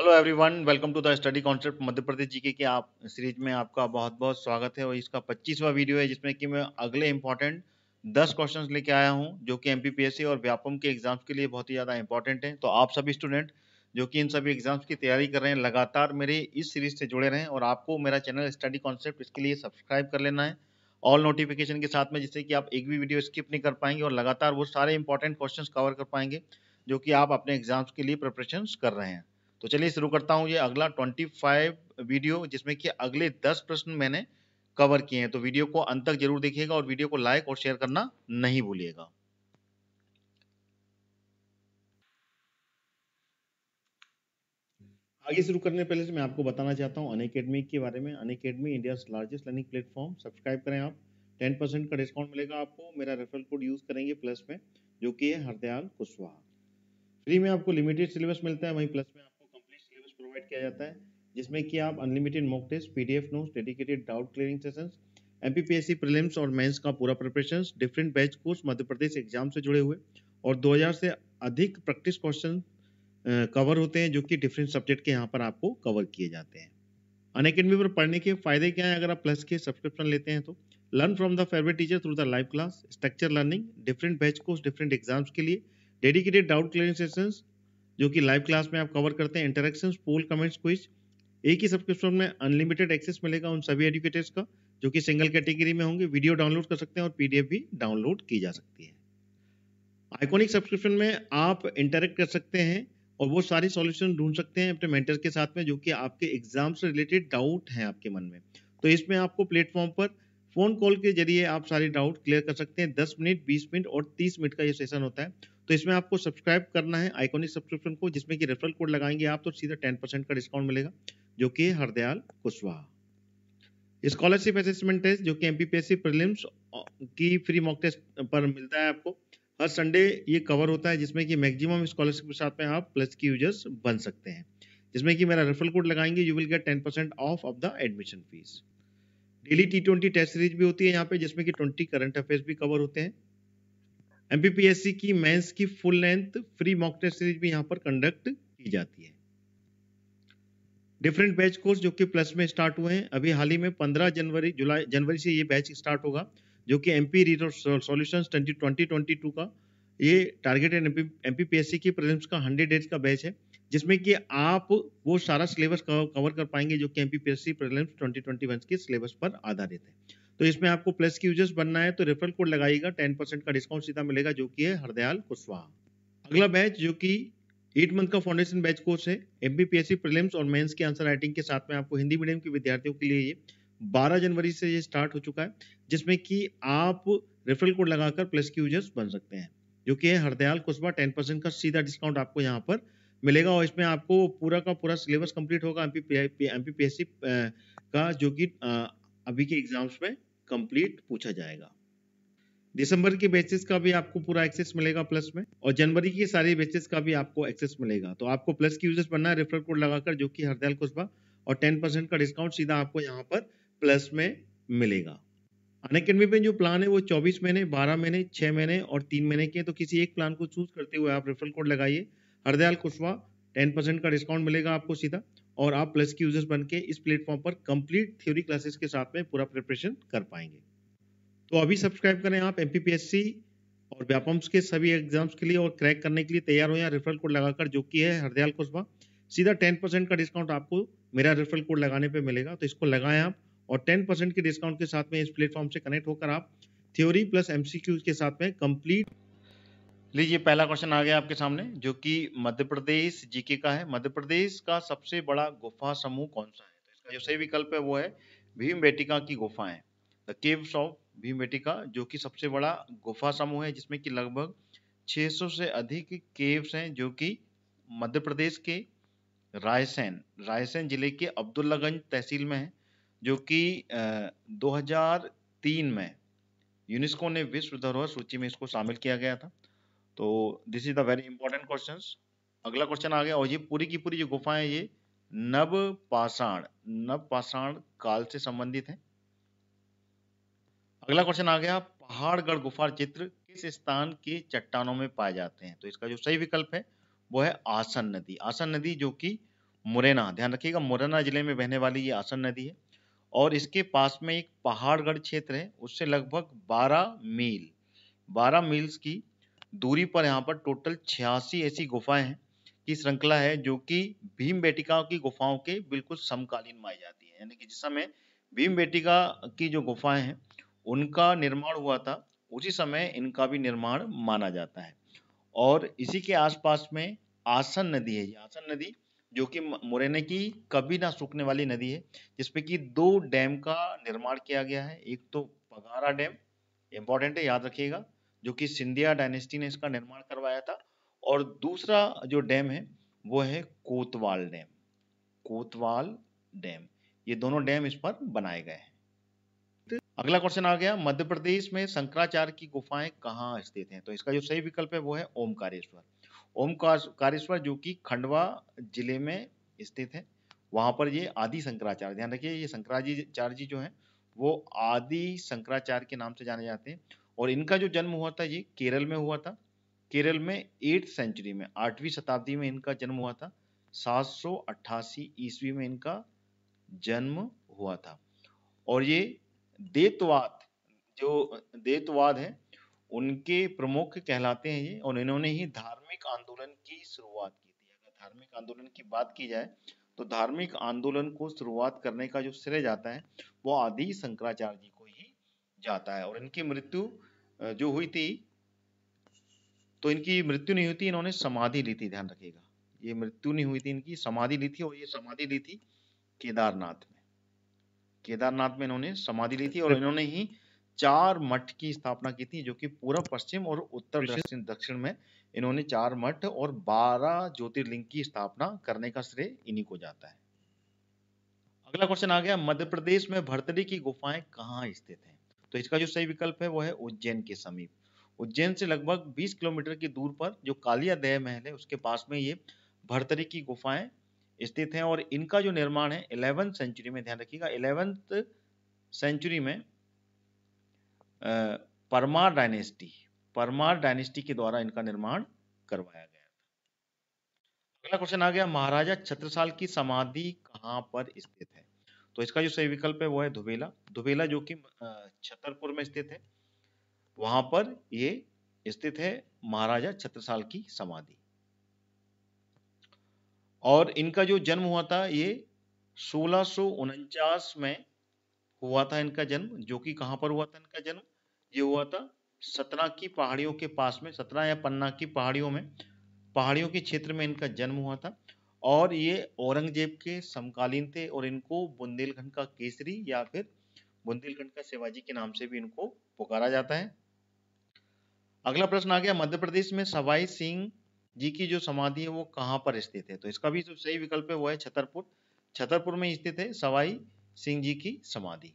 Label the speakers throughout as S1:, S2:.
S1: hello everyone welcome to the study concept Madhya Pradesh GK के आप series में आपका बहुत बहुत स्वागत है और इसका 25वां वीडियो है जिसमें कि मैं अगले इंपॉर्टेंट 10 क्वेश्चंस लेके आया हूं जो कि एमपीपीएससी और व्यापम के एग्जाम्स के लिए बहुत ही ज़्यादा इंपॉर्टेंट हैं तो आप सभी स्टूडेंट जो कि इन सभी एग्जाम्स की तैयारी कर रहे हैं लगातार मेरे इस सीरीज से जुड़े रहें और आपको मेरा चैनल स्टडी कॉन्सेप्ट इसके लिए सब्सक्राइब कर लेना है ऑल नोटिफिकेशन के साथ में जिससे कि आप एक भी वीडियो स्किप नहीं कर पाएंगे और लगातार वो सारे इंपॉर्टेंट क्वेश्चन कवर कर पाएंगे जो कि आप अपने एग्जाम्स के लिए प्रिपरेशन कर रहे हैं तो चलिए शुरू करता हूँ ये अगला ट्वेंटी फाइव वीडियो जिसमें कि अगले दस प्रश्न मैंने कवर किए हैं तो वीडियो को अंत तक जरूर देखिएगा और वीडियो को लाइक और शेयर करना नहीं भूलिएगा आगे शुरू करने पहले से मैं आपको बताना चाहता हूँ अनकेडमी के बारे में Unacademy India largest learning platform subscribe करें आप टेन परसेंट का डिस्काउंट मिलेगा आपको मेरा रेफरल कोड यूज़ करेंगे प्लस में जो कि है हरदयाल कुशवाहा फ्री में आपको लिमिटेड सिलेबस मिलता है वहीं प्लस में आप प्रोवाइड किया जाता है जिसमें कि आप unlimited mock test PDF notes dedicated doubt clearing sessions MPPSC prelims और मेंस का पूरा preparation different batch course Madhya Pradesh exam से जुड़े हुए और 2000 से अधिक प्रैक्टिस क्वेश्चन कवर होते हैं जो कि डिफरेंट सब्जेक्ट के यहाँ पर आपको कवर किए जाते हैं अन अकेडमी पर पढ़ने के फायदे क्या हैं अगर आप प्लस के सब्सक्रिप्शन लेते हैं तो learn from the favourite teacher through the live class structure learning different batch course different exams के लिए डेडिकेटेड डाउट क्लियरिंग सेशंस जो कि लाइव क्लास में आप कवर करते हैं इंटरेक्शन पोल कमेंट्स क्विज एक ही सब्सक्रिप्शन में अनलिमिटेड एक्सेस मिलेगा उन सभी एडुकेटर्स का जो कि सिंगल कैटेगरी में होंगे वीडियो डाउनलोड कर सकते हैं और पीडीएफ भी डाउनलोड की जा सकती है आइकॉनिक सब्सक्रिप्शन में आप इंटरेक्ट कर सकते हैं और वो सारी सॉल्यूशन ढूंढ सकते हैं अपने मेंटर के साथ में जो कि आपके एग्जाम से रिलेटेड डाउट हैं आपके मन में तो इसमें आपको प्लेटफॉर्म पर फोन कॉल के जरिए आप सारे डाउट क्लियर कर सकते हैं दस मिनट बीस मिनट और तीस मिनट का ये सेशन होता है तो इसमें आपको सब्सक्राइब करना है आइकॉनिक सब्सक्रिप्शन को जिसमें कि रेफरल कोड लगाएंगे आप तो सीधा टेन परसेंट का डिस्काउंट मिलेगा जो कि Hardayal Kushwaha scholarship assessment test जो कि एमपीपीएससी प्रीलिम्स की फ्री मॉक टेस्ट पर मिलता है आपको हर संडे ये कवर होता है जिसमें कि मैक्सिमम स्कॉलरशिप के साथ में आप प्लस की यूजर्स बन सकते हैं जिसमें कि मेरा रेफरल कोड लगाएंगे you will get ten percent off off the admission fees daily T twenty test series भी होती है यहाँ पे जिसमें कि ट्वेंटी करंट अफेयर्स भी कवर होते हैं एमपीपीएससी की मेंस की full length free mock test series भी यहाँ पर कंडक्ट की जाती है डिफरेंट बैच कोर्स जो कि प्लस में स्टार्ट हुए हैं अभी हाल ही में 15 जनवरी जुलाई जनवरी से ये बैच स्टार्ट होगा जो कि M P solution twenty twenty का ये targeted M P P S C की प्रेजेंस का हंड्रेड डेज का बैच है जिसमें कि आप वो सारा सिलेबस कवर कर पाएंगे जो कि M P P S C presence twenty 2021 के सिलेबस पर आधारित है तो इसमें आपको प्लस की यूजर्स बनना है तो रेफरल कोड लगाइएगा टेन परसेंट का डिस्काउंट सीधा मिलेगा जो कि है हरदयाल कुशवाहा अगला बैच जो कि एट मंथ का फाउंडेशन बैच कोर्स है M B P S C prelims और मेन्स के आंसर राइटिंग के साथ में आपको हिंदी मीडियम के विद्यार्थियों के लिए ये बारह जनवरी से ये स्टार्ट हो चुका है जिसमें कि आप रेफरल कोड लगाकर प्लस की यूजर्स बन सकते हैं जो कि है हरदयाल कुशवा टेन परसेंट का सीधा डिस्काउंट आपको यहाँ पर मिलेगा और इसमें आपको पूरा का पूरा सिलेबस कंप्लीट होगा M P P S C का जो कि अभी के एग्जाम्स में कंप्लीट पूछा जाएगा दिसंबर के बैचेस का भी आपको पूरा एक्सेस मिलेगा प्लस में और जनवरी के सारे बैचेस का भी आपको एक्सेस मिलेगा तो आपको प्लस की यूजेस बनना है रेफर कोड लगाकर जो कि हरदयाल कुशबा और टेन परसेंट का डिस्काउंट सीधा आपको यहाँ पर प्लस में मिलेगा अनकेडमी पे जो प्लान है वो 24 महीने 12 महीने 6 महीने और 3 महीने के तो किसी एक प्लान को चूज करते हुए आप रेफरल कोड लगाइए हरदयाल कुशवा 10 का डिस्काउंट मिलेगा आपको सीधा और आप प्लस के यूजर्स बन के इस प्लेटफॉर्म पर कंप्लीट थ्योरी क्लासेस के साथ में पूरा प्रिपरेशन कर पाएंगे तो अभी सब्सक्राइब करें आप एम और व्यापम्स के सभी एग्जाम्स के लिए और क्रैक करने के लिए तैयार हो या रेफरल कोड लगाकर जो कि है हरदयाल कुशबा सीधा टेन परसेंट का डिस्काउंट आपको मेरा रेफरल कोड लगाने पे मिलेगा तो इसको लगाएं आप और टेन परसेंट के डिस्काउंट के साथ में इस प्लेटफॉर्म से कनेक्ट होकर आप थ्योरी प्लस एमसीक्यूज के साथ में कंप्लीट लीजिए पहला क्वेश्चन आ गया आपके सामने जो कि मध्य प्रदेश जीके का है मध्य प्रदेश का सबसे बड़ा गुफा समूह कौन सा है तो इसका जो सही विकल्प है वो है भीम बेटिका की गुफाएं the caves of Bhimbetka जो कि सबसे बड़ा गुफा समूह है जिसमें कि लगभग 600 से अधिक केव्स हैं जो कि मध्य प्रदेश के रायसेन रायसेन जिले के अब्दुल्लागंज तहसील में है जो कि दो में यूनेस्को ने विश्व धरोहर सूची में इसको शामिल किया गया था तो this is the very important question अगला क्वेश्चन आ गया और ये पूरी की पूरी जो गुफाएं ये नव पाषाण नव पाषाण काल से संबंधित है अगला क्वेश्चन आ गया पहाड़गढ़ गुफा चित्र किस स्थान के चट्टानों में पाए जाते हैं तो इसका जो सही विकल्प है वो है आसन नदी आसन नदी जो कि मुरैना ध्यान रखिएगा मुरैना जिले में बहने वाली ये आसन नदी है और इसके पास में एक पहाड़गढ़ क्षेत्र है उससे लगभग 12 मील 12 मील्स की दूरी पर यहाँ पर टोटल छियासी ऐसी गुफाएं हैं की श्रृंखला है जो कि भीम बेटिका की गुफाओं के बिल्कुल समकालीन माई जाती है यानी कि जिस समय भीम बेटिका की जो गुफाएं हैं उनका निर्माण हुआ था उसी समय इनका भी निर्माण माना जाता है और इसी के आसपास में आसन नदी है आसन नदी जो कि मुरैने की कभी ना सूखने वाली नदी है जिसपे कि दो डैम का निर्माण किया गया है एक तो पगारा डैम इम्पोर्टेंट है याद रखिएगा जो कि सिंधिया डायनेस्टी ने इसका निर्माण करवाया था और दूसरा जो डैम है वो है कोतवाल डैम कोतवाल डैम ये दोनों डैम इस पर बनाए गए हैं अगला क्वेश्चन आ गया मध्य प्रदेश में शंकराचार्य की गुफाएं कहाँ स्थित हैं तो इसका जो सही विकल्प है वो है ओमकारेश्वर ओमकारेश्वर जो कि खंडवा जिले में स्थित है वहाँ पर ये आदि शंकराचार्य ध्यान रखिए ये शंकराचार्य जी जो है वो आदि शंकराचार्य के नाम से जाने जाते हैं और इनका जो जन्म हुआ था ये केरल में हुआ था केरल में एट सेंचुरी में आठवीं शताब्दी में इनका जन्म हुआ था सात अट्ठासी ईस्वी में इनका जन्म हुआ था और ये देतवाद जो देतवाद है उनके प्रमुख कहलाते हैं ये और इन्होंने ही धार्मिक आंदोलन की शुरुआत की थी अगर धार्मिक आंदोलन की बात की जाए तो धार्मिक आंदोलन को शुरुआत करने का जो श्रेय जाता है वो आदि शंकराचार्य जी को ही जाता है और इनकी मृत्यु जो हुई थी तो इनकी मृत्यु नहीं हुई थी इन्होंने समाधि ली थी ध्यान रखिएगा ये मृत्यु नहीं हुई थी इनकी समाधि ली थी और ये समाधि ली थी केदारनाथ में केदारनाथ में इन्होंने समाधि ली थी और इन्होंने ही चार मठ की स्थापना की थी जो कि पूर्व पश्चिम और उत्तर दक्षिण दक्षिण में इन्होंने चार मठ और बारह ज्योतिर्लिंग की स्थापना करने का श्रेय इन्हीं को जाता है अगला क्वेश्चन आ गया मध्य प्रदेश में भरतरी की गुफाएं कहाँ स्थित हैं तो इसका जो सही विकल्प है वो है उज्जैन के समीप उज्जैन से लगभग 20 किलोमीटर की दूर पर जो कालिया दह महल है उसके पास में ये भरतरी की गुफाएं स्थित हैं और इनका जो निर्माण है इलेवंथ सेंचुरी में ध्यान रखिएगा इलेवेंथ सेंचुरी में परमार डायनेस्टी परमार डायनेस्टी के द्वारा इनका निर्माण करवाया गया था अगला क्वेश्चन आ गया महाराजा छत्रसाल की समाधि कहाँ पर स्थित है तो इसका जो सही विकल्प है वो है धुबेला धुबेला जो कि छतरपुर में स्थित है वहां पर ये स्थित है महाराजा छत्रसाल की समाधि और इनका जो जन्म हुआ था ये सोलह में हुआ था इनका जन्म जो कि कहां पर हुआ था इनका जन्म ये हुआ था सतना की पहाड़ियों के पास में सतना या पन्ना की पहाड़ियों में पहाड़ियों के क्षेत्र में इनका जन्म हुआ था और ये औरंगजेब के समकालीन थे और इनको बुंदेलखंड का केसरी या फिर बुंदेलखंड का शिवाजी के नाम से भी इनको पुकारा जाता है अगला प्रश्न आ गया मध्य प्रदेश में सवाई सिंह जी की जो समाधि है वो कहाँ पर स्थित है तो इसका भी सही विकल्प है वो है छतरपुर छतरपुर में स्थित है सवाई सिंह जी की समाधि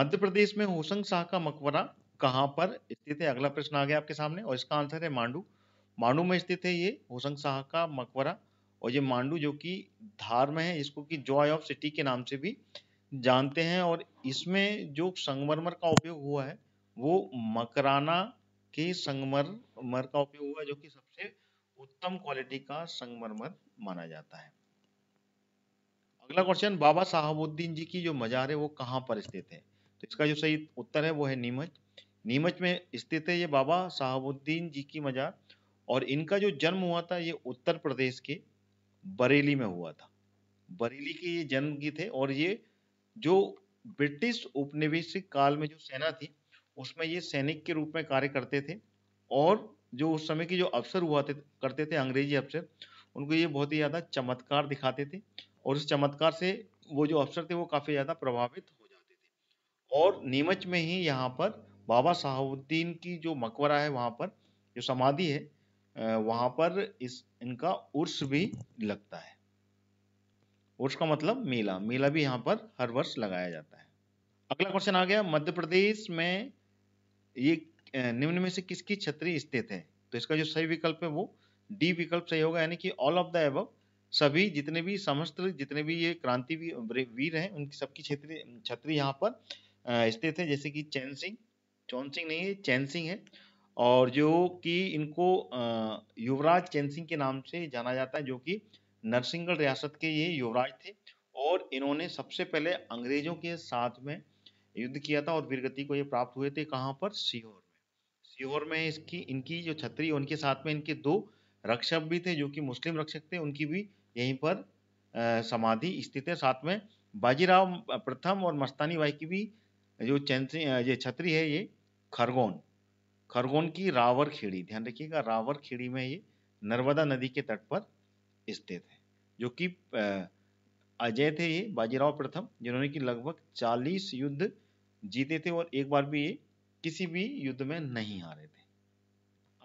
S1: मध्य प्रदेश में होशंग शाह का मकबरा कहाँ पर स्थित है अगला प्रश्न आ गया आपके सामने और इसका आंसर है मांडू मांडू में स्थित है ये होसंग शाह का मकबरा और ये मांडू जो कि धार में है इसको कि जॉय ऑफ सिटी के नाम से भी जानते हैं और इसमें जो संगमरमर का उपयोग हुआ है वो मकराना के संगमरमर का उपयोग हुआ जो कि सबसे उत्तम क्वालिटी का संगमरमर माना जाता है अगला क्वेश्चन बाबा साहबुद्दीन जी की जो मजार है वो कहाँ पर स्थित है तो इसका जो सही उत्तर है वो है नीमच नीमच में स्थित है ये बाबा साहबुद्दीन जी की मजार और इनका जो जन्म हुआ था ये उत्तर प्रदेश के बरेली में हुआ था बरेली के ये जन्म की थे और ये जो ब्रिटिश उपनिवेशिक काल में जो सेना थी उसमें ये सैनिक के रूप में कार्य करते थे और जो उस समय के जो अफसर हुआ थे करते थे अंग्रेजी अफसर उनको ये बहुत ही ज़्यादा चमत्कार दिखाते थे और उस चमत्कार से वो जो अफसर थे वो काफ़ी ज़्यादा प्रभावित हो जाते थे और नीमच में ही यहाँ पर बाबा साहबुद्दीन की जो मकबरा है वहाँ पर जो समाधि है वहां पर इस इनका उर्स भी लगता है उर्स का मतलब मेला मेला भी यहाँ पर हर वर्ष लगाया जाता है अगला क्वेश्चन आ गया मध्य प्रदेश में ये निम्न में से किसकी छतरी स्थित है तो इसका जो सही विकल्प है वो डी विकल्प सही होगा यानी कि ऑल ऑफ द एब सभी जितने भी समस्त जितने भी ये क्रांति वीर हैं उनकी सबकी छतरी छतरी यहाँ पर स्थित है जैसे कि चैन सिंह चौन सिंह नहीं है चैन सिंह है और जो कि इनको युवराज चैन सिंह के नाम से जाना जाता है जो कि नरसिंहगढ़ रियासत के ये युवराज थे और इन्होंने सबसे पहले अंग्रेजों के साथ में युद्ध किया था और वीरगति को ये प्राप्त हुए थे कहाँ पर सीहोर में सीहोर में इसकी इनकी जो छतरी उनके साथ में इनके दो रक्षक भी थे जो कि मुस्लिम रक्षक थे उनकी भी यहीं पर समाधि स्थित है साथ में बाजीराव प्रथम और मस्तानी बाई की भी जो चैन ये छतरी है ये खरगोन खरगोन की रावर खेड़ी ध्यान रखिएगा रावर खेड़ी में ये नर्मदा नदी के तट पर स्थित है जो कि अजय थे ये बाजीराव प्रथम जिन्होंने कि लगभग 40 युद्ध जीते थे और एक बार भी ये किसी भी युद्ध में नहीं हारे थे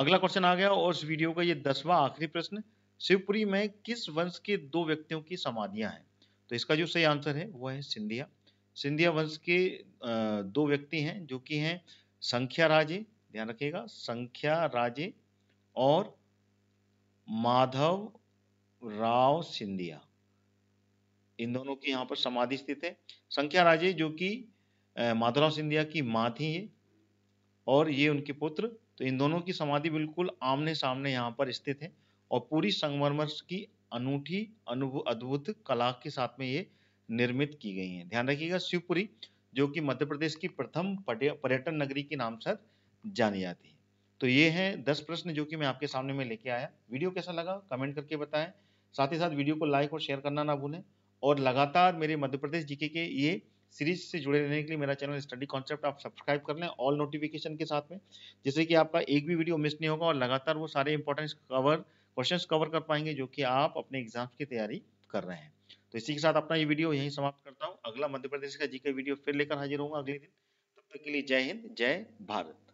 S1: अगला क्वेश्चन आ गया और इस वीडियो का ये दसवां आखिरी प्रश्न शिवपुरी में किस वंश के दो व्यक्तियों की समाधियां हैं तो इसका जो सही आंसर है वह है सिंधिया सिंधिया वंश के दो व्यक्ति हैं जो कि हैं संख्या राजे ध्यान रखिएगा संख्या राजे और माधव राव सिंधिया इन दोनों की यहाँ पर समाधि स्थित है संख्या राजे जो कि माधवराव सिंधिया की माँ थी ये और ये उनके पुत्र तो इन दोनों की समाधि बिल्कुल आमने सामने यहाँ पर स्थित है और पूरी संगमरमर की अनूठी अद्भुत कला के साथ में ये निर्मित की गई है ध्यान रखिएगा शिवपुरी जो कि मध्य प्रदेश की प्रथम पर्यटन नगरी के नाम से जानी जाती है तो ये हैं दस प्रश्न जो कि मैं आपके सामने में लेके आया वीडियो कैसा लगा कमेंट करके बताएं साथ ही साथ वीडियो को लाइक और शेयर करना ना भूलें और लगातार मेरे मध्य प्रदेश जीके के ये सीरीज से जुड़े रहने के लिए मेरा चैनल स्टडी कॉन्सेप्ट आप सब्सक्राइब कर लें ऑल नोटिफिकेशन के साथ में जिससे कि आपका एक भी वीडियो मिस नहीं होगा और लगातार वो सारे इंपॉर्टेंट कवर क्वेश्चंस कवर कर पाएंगे जो कि आप अपने एग्जाम्स की तैयारी कर रहे हैं तो इसी के साथ अपना ये वीडियो यहीं समाप्त करता हूँ अगला मध्य प्रदेश का जी वीडियो फिर लेकर हाजिर होगा अगले दिन तब तक के लिए जय हिंद जय भारत